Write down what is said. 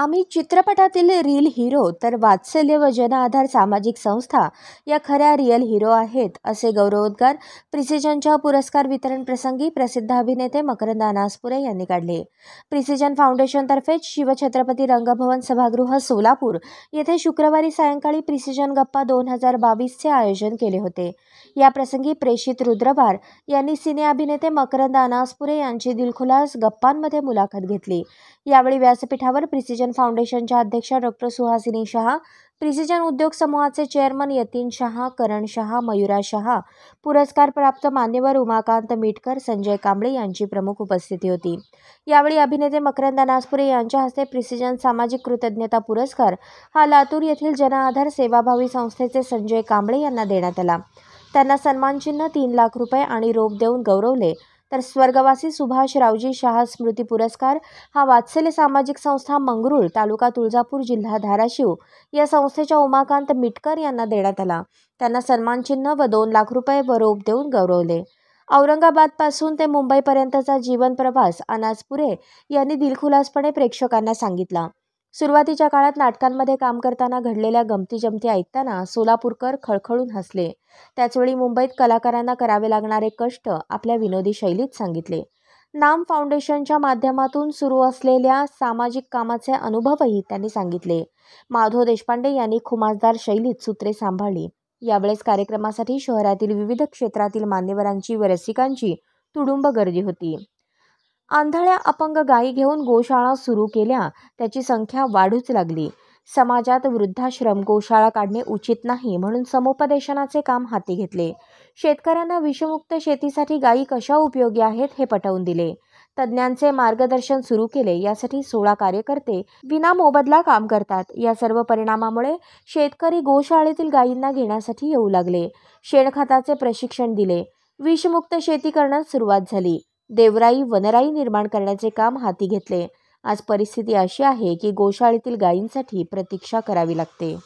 आम्ही चित्रपटातील reel hero तर वात्सल्य व जनआधार सामाजिक संस्था या खऱ्या रिअल हिरो आहेत असे गौरवोद्गार प्रिसिजनच्या पुरस्कार वितरण प्रसंगी प्रसिद्ध अभिनेते मकरंद अनासपुरे यांनी काढले प्रिसिजन फाउंडेशनतर्फे शिवछत्रपती रंगभवन सभागृह सोलापूर येथे शुक्रवारी सायंकाळी प्रिसिजन गप्पा दोन हजार बावीसचे आयोजन केले होते या प्रसंगी प्रेषित रुद्रभार यांनी सिने अभिनेते मकरंद अनासपुरे यांची दिलखुलास गप्पांमध्ये मुलाखत घेतली यावेळी व्यासपीठावर प्रिसिजन प्रिसिजन फाउंडेशनच्या अध्यक्षा डॉक्टर सुहासिनी शहा प्रिसिजन उद्योग समूहाचे चेअरमन यतीन शहा करण शहा मयुरा शहा पुरस्कार प्राप्त मान्यवर उमाकांत मिटकर संजय कांबळे यांची प्रमुख उपस्थिती होती यावेळी अभिनेते मकरंद नासपुरे यांच्या हस्ते प्रिसिजन सामाजिक कृतज्ञता पुरस्कार हा लातूर येथील जनआधार सेवाभावी संस्थेचे संजय कांबळे यांना देण्यात आला त्यांना सन्मानचिन्ह तीन लाख रुपये आणि रोप देऊन गौरवले तर स्वर्गवासी सुभाष रावजी शाह स्मृती पुरस्कार हा वात्सल्य सामाजिक संस्था मंगरुळ तालुका तुळजापूर जिल्हा धाराशिव या संस्थेच्या उमाकांत मिटकर यांना देण्यात आला त्यांना सन्मानचिन्ह व दोन लाख रुपये व रोप देऊन गौरवले औरंगाबादपासून ते मुंबईपर्यंतचा जीवन प्रवास अनासपुरे यांनी दिलखुलासपणे प्रेक्षकांना सांगितला सुरुवातीच्या काळात नाटकांमध्ये काम करताना घडलेल्या गमती जमती ऐकताना सोलापूरकर खळखळून हसले त्याचवेळी मुंबईत कलाकारांना करावे लागणारे कष्ट आपल्या विनोदी शैलीत सांगितले नाम फाउंडेशनच्या माध्यमातून सुरू असलेल्या सामाजिक कामाचे अनुभवही त्यांनी सांगितले माधव देशपांडे यांनी खुमासदार शैलीत सूत्रे सांभाळली यावेळेस कार्यक्रमासाठी शहरातील विविध क्षेत्रातील मान्यवरांची व रसिकांची तुडुंब गर्दी होती आंधळ्या अपंग गायी घेऊन गोशाळा सुरू केल्या त्याची संख्या वाढूच लागली समाजात वृद्धाश्रम गोशाळा काढणे उचित नाही म्हणून समुपदेशनाचे काम हाती घेतले शेतकऱ्यांना विषमुक्त शेतीसाठी गायी कशा उपयोगी आहेत हे पटवून दिले तज्ज्ञांचे मार्गदर्शन सुरू केले यासाठी सोळा कार्यकर्ते विना मोबदला काम करतात या सर्व परिणामामुळे शेतकरी गोशाळेतील गायींना घेण्यासाठी येऊ लागले शेणखताचे प्रशिक्षण दिले विषमुक्त शेती करण्यास सुरुवात झाली देवराई वनराई निर्माण करण्याचे काम हाती घेतले आज परिस्थिती अशी आहे की गोशाळेतील गायींसाठी प्रतीक्षा करावी लागते